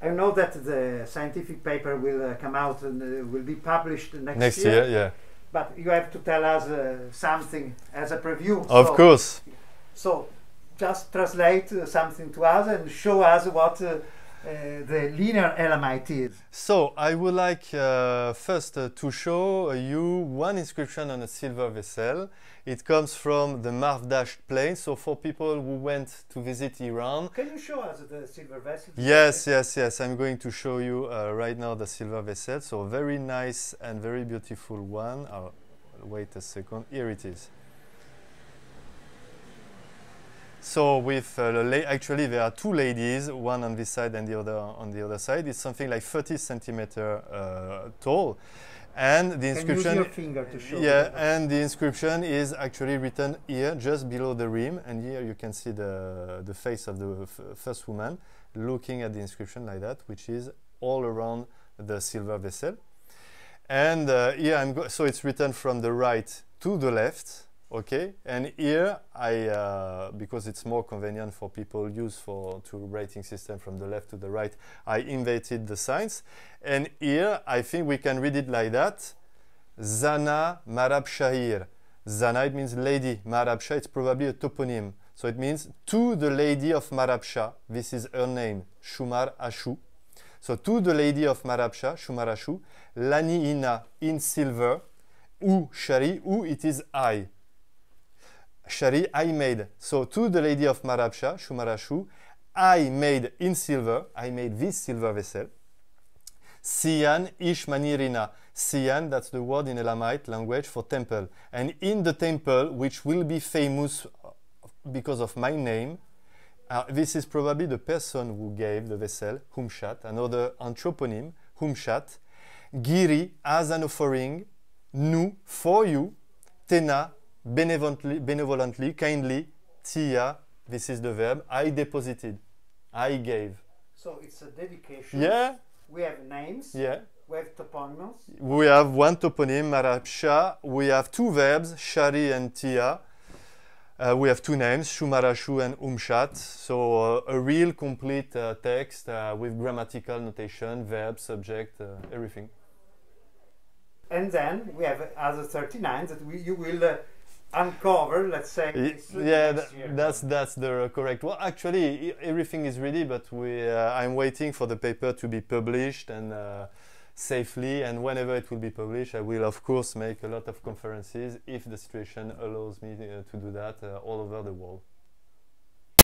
I know that the scientific paper will uh, come out and uh, will be published next, next year. year. Yeah. But you have to tell us uh, something as a preview. Of so, course. So just translate uh, something to us and show us what uh, uh, the linear LMITs. So I would like uh, first uh, to show you one inscription on a silver vessel. It comes from the Marvdash plain. So for people who went to visit Iran. Can you show us the silver vessel? Yes, yes, yes. I'm going to show you right now the silver vessel. So very nice and very beautiful one. I'll wait a second. Here it is. So with uh, actually there are two ladies, one on this side and the other on the other side. It's something like 30 centimeter uh, tall, and the inscription. yeah, and the inscription is actually written here, just below the rim, and here you can see the the face of the first woman looking at the inscription like that, which is all around the silver vessel. And uh, here I'm so it's written from the right to the left okay and here I uh, because it's more convenient for people use for to rating system from the left to the right I inverted the signs and here I think we can read it like that Zana Marab Shahir Zana it means lady Marabsha it's probably a toponym so it means to the lady of Marabsha this is her name Shumar Ashu so to the lady of Marabsha Shumar Ashu Lani Ina in silver U Shari U it is I Shari, I made. So to the lady of Marabsha, Shumarashu, I made in silver, I made this silver vessel. Sian Ishmanirina. Sian, that's the word in Elamite language for temple. And in the temple, which will be famous uh, because of my name, uh, this is probably the person who gave the vessel, Humshat, another anthroponym, Humshat, Giri as an offering, Nu for you, Tena benevolently, benevolently kindly, tia, this is the verb, I deposited, I gave. So it's a dedication. Yeah. We have names. Yeah. We have toponyms. We have one toponym, Marapsha. We have two verbs, Shari and Tia. Uh, we have two names, Shumarashu and Umshat. So uh, a real complete uh, text uh, with grammatical notation, verb, subject, uh, everything. And then we have other 39 that we, you will uh, uncover, let's say. yeah, that's that's the correct. Well, actually, everything is ready, but we uh, I'm waiting for the paper to be published and. Uh, safely and whenever it will be published i will of course make a lot of conferences if the situation allows me uh, to do that uh, all over the world